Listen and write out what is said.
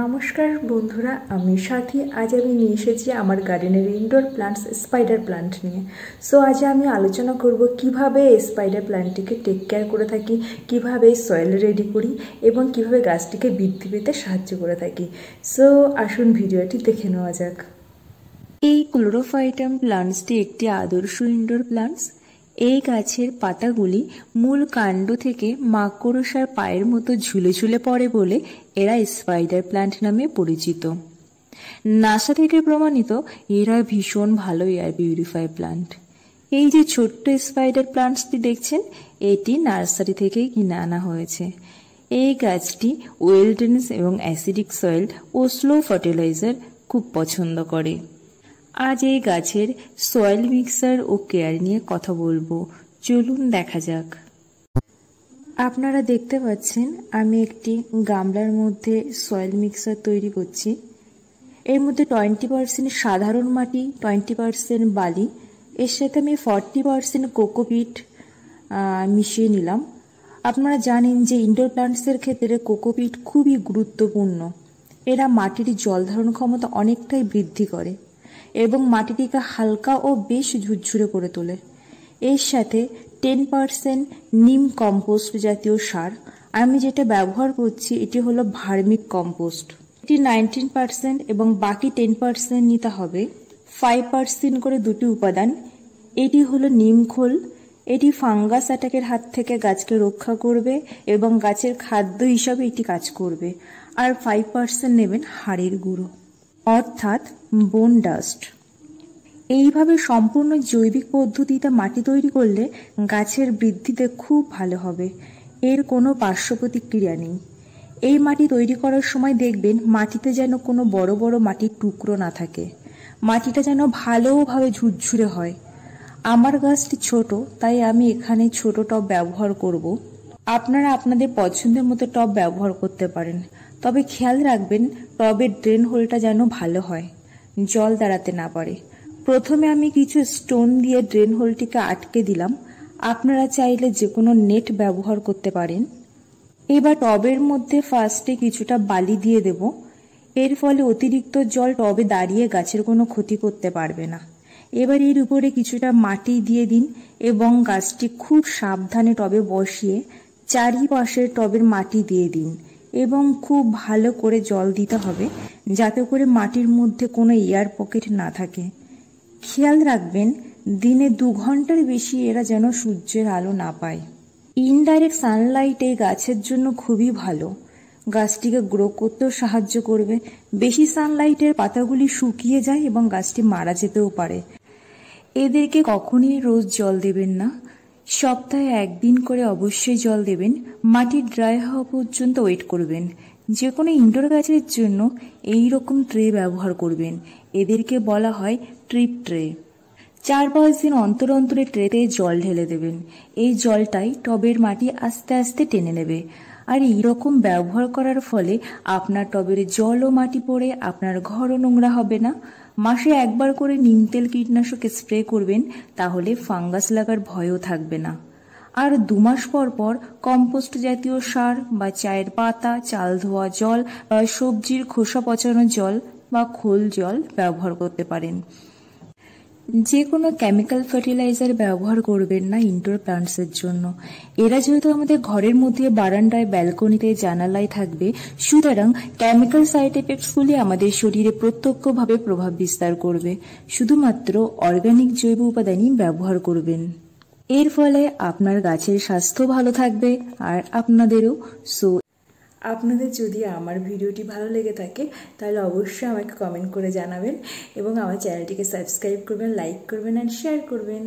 নমস্কার বন্ধুরা আমি সাথী আজ আমি নিয়ে এসেছি আমার গার্ডেনের ইনডোর প্লান্টস স্পাইডার প্লান্ট নিয়ে সো আজ আমি আলোচনা করব কিভাবে স্পাইডার প্লান্টটিকে টেক কেয়ার করে থাকি কিভাবে সয়েল রেডি করি এবং কিভাবে গাছটিকে বৃদ্ধি পেতে সাহায্য করে থাকি সো আসুন ভিডিওটি দেখে নেওয়া যাক এই ক্লোরোফাইটাম প্লান্টসটি একটি আদর্শ ইনডোর প্লান্টস এই গাছের পাতাগুলি মূল কাণ্ড থেকে মাকড়সার পায়ের মতো ঝুলে ঝুলে পড়ে বলে এরা স্পাইডার প্ল্যান্ট নামে পরিচিত নাসা থেকে প্রমাণিত এরা ভীষণ ভালো এয়ার পিউরিফাই প্ল্যান্ট এই যে ছোট্ট স্পাইডার প্লান্টসটি দেখছেন এটি নার্সারি থেকে কিনে আনা হয়েছে এই গাছটি ওয়েলডেন্স এবং অ্যাসিডিক সয়েল ও স্লো ফার্টিলাইজার খুব পছন্দ করে আজ এই গাছের সয়েল মিক্সার ও কেয়ার নিয়ে কথা বলবো চলুন দেখা যাক আপনারা দেখতে পাচ্ছেন আমি একটি গামলার মধ্যে সয়েল মিক্সার তৈরি করছি এর মধ্যে টোয়েন্টি পারসেন্ট সাধারণ মাটি টোয়েন্টি পারসেন্ট বালি এর সাথে আমি ফর্টি পারসেন্ট কোকোপিট মিশিয়ে নিলাম আপনারা জানেন যে ইনডোর প্লান্টসের ক্ষেত্রে কোকোপিট খুবই গুরুত্বপূর্ণ এরা মাটির জল ধারণ ক্ষমতা অনেকটাই বৃদ্ধি করে এবং মাটিটিকে হালকা ও বেশ ঝুরঝুরে করে তোলে এর সাথে টেন পারসেন্ট নিম কম্পোস্ট জাতীয় সার আমি যেটা ব্যবহার করছি এটি হলো ভার্মিক কম্পোস্ট এটি নাইনটিন পারসেন্ট এবং বাকি টেন পারসেন্ট নিতে হবে ফাইভ পারসেন্ট করে দুটি উপাদান এটি হলো নিমখোল এটি ফাঙ্গাস অ্যাটাকের হাত থেকে গাছকে রক্ষা করবে এবং গাছের খাদ্য হিসাবে এটি কাজ করবে আর ফাইভ পার্সেন্ট নেবেন হাড়ের গুঁড়ো অর্থাৎ বোন ডাস্ট এইভাবে সম্পূর্ণ জৈবিক পদ্ধতিতে মাটি তৈরি করলে গাছের বৃদ্ধিতে খুব ভালো হবে এর কোনো পার্শ্ব প্রতিক্রিয়া নেই এই মাটি তৈরি করার সময় দেখবেন মাটিতে যেন কোনো বড় বড় মাটির টুকরো না থাকে মাটিটা যেন ভালোভাবে ঝুরঝুরে হয় আমার গাছটি ছোট তাই আমি এখানে ছোট টব ব্যবহার করব আপনারা আপনাদের পছন্দের মতো টব ব্যবহার করতে পারেন তবে খেয়াল রাখবেন টবের ড্রেন হোলটা যেন ভালো হয় জল দাঁড়াতে না পারে প্রথমে আমি কিছু স্টোন দিয়ে ড্রেন হোলটিকে আটকে দিলাম আপনারা চাইলে যে কোনো নেট ব্যবহার করতে পারেন এবার টবের মধ্যে ফার্স্টে কিছুটা বালি দিয়ে দেব এর ফলে অতিরিক্ত জল টবে দাঁড়িয়ে গাছের কোনো ক্ষতি করতে পারবে না এবার এর উপরে কিছুটা মাটি দিয়ে দিন এবং গাছটি খুব সাবধানে টবে বসিয়ে চারিপাশের টবের মাটি দিয়ে দিন এবং খুব ভালো করে জল দিতে হবে যাতে করে মাটির মধ্যে কোনো এয়ার পকেট না থাকে খেয়াল রাখবেন দিনে দু ঘন্টার বেশি এরা যেন সূর্যের আলো না পায় ইনডাইরেক্ট সানলাইট এই গাছের জন্য খুবই ভালো গাছটিকে গ্রো করতেও সাহায্য করবে বেশি সানলাইটের পাতাগুলি শুকিয়ে যায় এবং গাছটি মারা যেতেও পারে এদেরকে কখনই রোজ জল দেবেন না সপ্তাহে একদিন করে অবশ্যই জল দেবেন মাটি ড্রাই হওয়া পর্যন্ত ওয়েট করবেন যে কোনো ইনডোর গাছের জন্য এই রকম ট্রে ব্যবহার করবেন এদেরকে বলা হয় ট্রিপ ট্রে চার পাঁচ দিন অন্তর অন্তরে ট্রেতে জল ঢেলে দেবেন এই জলটাই টবের মাটি আস্তে আস্তে টেনে নেবে আর এই রকম ব্যবহার করার ফলে আপনার টবের জল ও মাটি পড়ে আপনার ঘরও নোংরা হবে না মাসে একবার করে নিম তেল কীটনাশক স্প্রে করবেন তাহলে ফাঙ্গাস লাগার ভয়ও থাকবে না আর দু মাস পর পর কম্পোস্ট জাতীয় সার বা চায়ের পাতা চাল ধোয়া জল বা সবজির খোসা পচানো জল বা খোল জল ব্যবহার করতে পারেন যে কোনো কেমিক্যাল ফার্টিলাইজার ব্যবহার করবেন না ইনডোর প্লান্টসের জন্য এরা যেহেতু আমাদের ঘরের মধ্যে বারান্দায় ব্যালকনিতে জানালায় থাকবে সুতরাং কেমিক্যাল সাইড এফেক্টসগুলি আমাদের শরীরে প্রত্যক্ষভাবে প্রভাব বিস্তার করবে শুধুমাত্র অর্গানিক জৈব উপাদানই ব্যবহার করবেন এর ফলে আপনার গাছের স্বাস্থ্য ভালো থাকবে আর আপনাদেরও সো আপনাদের যদি আমার ভিডিওটি ভালো লেগে থাকে তাহলে অবশ্যই আমাকে কমেন্ট করে জানাবেন এবং আমার চ্যানেলটিকে সাবস্ক্রাইব করবেন লাইক করবেন অ্যান্ড শেয়ার করবেন